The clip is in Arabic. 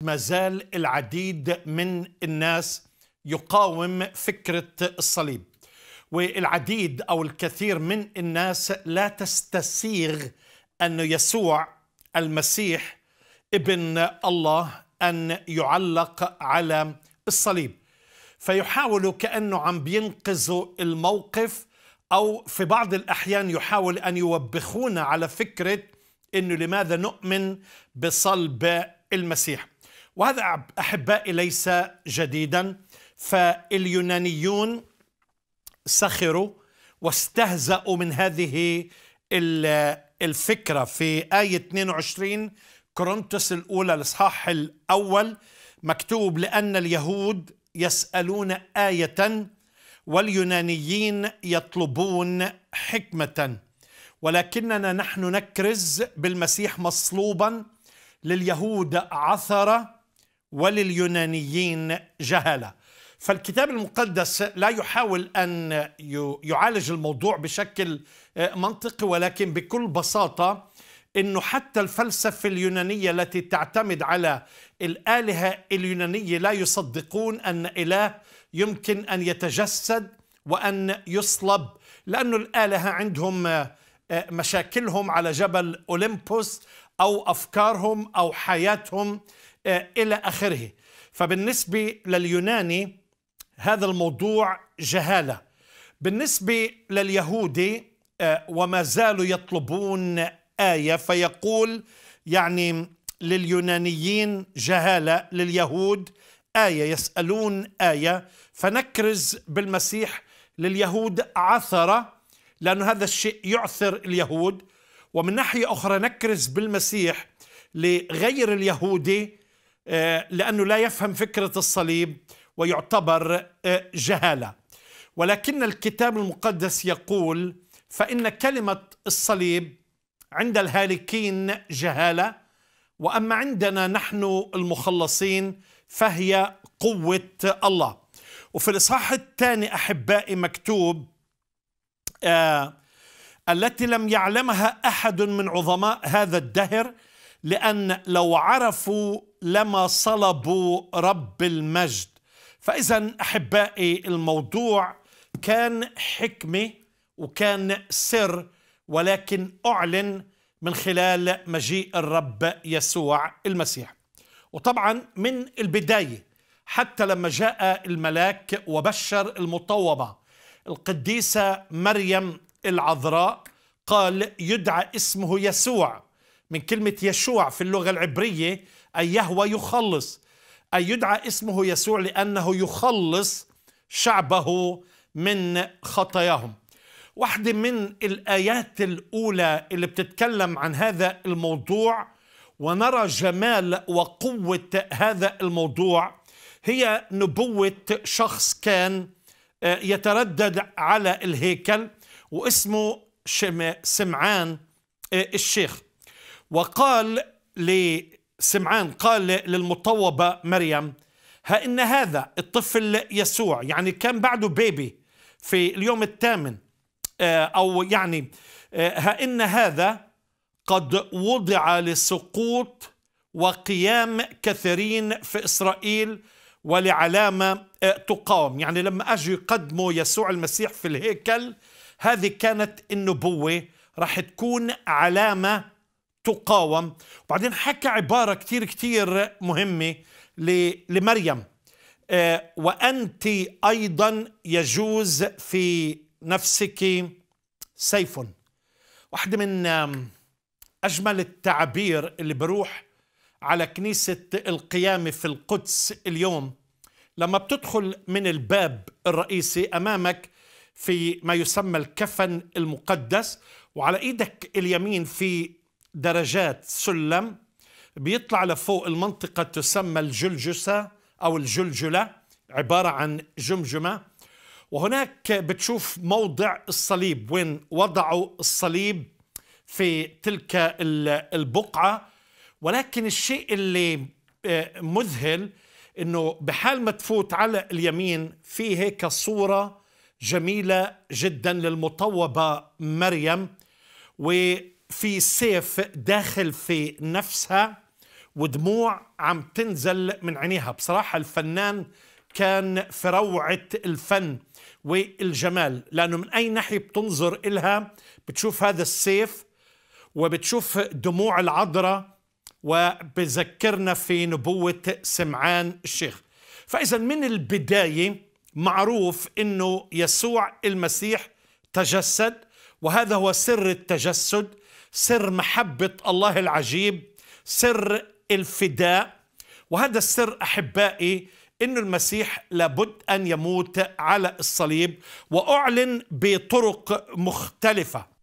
ما زال العديد من الناس يقاوم فكرة الصليب والعديد أو الكثير من الناس لا تستسيغ أن يسوع المسيح ابن الله أن يعلق على الصليب فيحاولوا كأنه عم بينقذوا الموقف أو في بعض الأحيان يحاول أن يوبخونا على فكرة أنه لماذا نؤمن بصلب المسيح وهذا أحبائي ليس جديدا فاليونانيون سخروا واستهزأوا من هذه الفكرة في آية 22 كورنثوس الأولى الإصحاح الأول مكتوب لأن اليهود يسألون آية واليونانيين يطلبون حكمة ولكننا نحن نكرز بالمسيح مصلوبا لليهود عثرة ولليونانيين جهله فالكتاب المقدس لا يحاول ان يعالج الموضوع بشكل آه، منطقي ولكن بكل بساطه انه حتى الفلسفه اليونانيه التي تعتمد على الالهه اليونانيه لا يصدقون ان اله يمكن ان يتجسد وان يصلب لانه الالهه عندهم آه، آه، مشاكلهم على جبل أوليمبوس أو أفكارهم أو حياتهم آه، إلى آخره فبالنسبة لليوناني هذا الموضوع جهالة بالنسبة لليهودي آه، وما زالوا يطلبون آية فيقول يعني لليونانيين جهالة لليهود آية يسألون آية فنكرز بالمسيح لليهود عثرة لأن هذا الشيء يعثر اليهود ومن ناحية أخرى نكرز بالمسيح لغير اليهودي آه، لأنه لا يفهم فكرة الصليب ويعتبر آه، جهالة ولكن الكتاب المقدس يقول فإن كلمة الصليب عند الهالكين جهالة وأما عندنا نحن المخلصين فهي قوة الله وفي الإصحاح الثاني أحبائي مكتوب آه التي لم يعلمها احد من عظماء هذا الدهر لان لو عرفوا لما صلبوا رب المجد فاذا احبائي الموضوع كان حكمه وكان سر ولكن اعلن من خلال مجيء الرب يسوع المسيح وطبعا من البدايه حتى لما جاء الملاك وبشر المطوبه القديسه مريم العذراء قال يدعى اسمه يسوع من كلمة يشوع في اللغة العبرية أي يهوى يخلص أي يدعى اسمه يسوع لأنه يخلص شعبه من خطاياهم واحدة من الآيات الأولى اللي بتتكلم عن هذا الموضوع ونرى جمال وقوة هذا الموضوع هي نبوة شخص كان آه، يتردد على الهيكل واسمه سمعان آه، الشيخ وقال لسمعان قال للمطوبة مريم ها إن هذا الطفل يسوع يعني كان بعده بيبي في اليوم الثامن آه، أو يعني آه، ها إن هذا قد وضع لسقوط وقيام كثيرين في إسرائيل ولعلامة تقاوم يعني لما أجوا يقدموا يسوع المسيح في الهيكل هذه كانت النبوة رح تكون علامة تقاوم وبعدين حكى عبارة كتير كتير مهمة لمريم آه، وأنت أيضا يجوز في نفسك سيف واحدة من أجمل التعبير اللي بروح على كنيسة القيامة في القدس اليوم لما بتدخل من الباب الرئيسي أمامك في ما يسمى الكفن المقدس وعلى ايدك اليمين في درجات سلم بيطلع لفوق المنطقة تسمى الجلجسة أو الجلجلة عبارة عن جمجمة وهناك بتشوف موضع الصليب وين وضعوا الصليب في تلك البقعة ولكن الشيء اللي آه، مذهل انه بحال ما تفوت على اليمين في هيك صوره جميلة جدا للمطوبة مريم وفي سيف داخل في نفسها ودموع عم تنزل من عينيها بصراحة الفنان كان في روعة الفن والجمال لأنه من أي ناحية بتنظر إلها بتشوف هذا السيف وبتشوف دموع العذراء وبذكرنا في نبوة سمعان الشيخ فإذا من البداية معروف انه يسوع المسيح تجسد وهذا هو سر التجسد سر محبه الله العجيب سر الفداء وهذا السر احبائي ان المسيح لابد ان يموت على الصليب واعلن بطرق مختلفه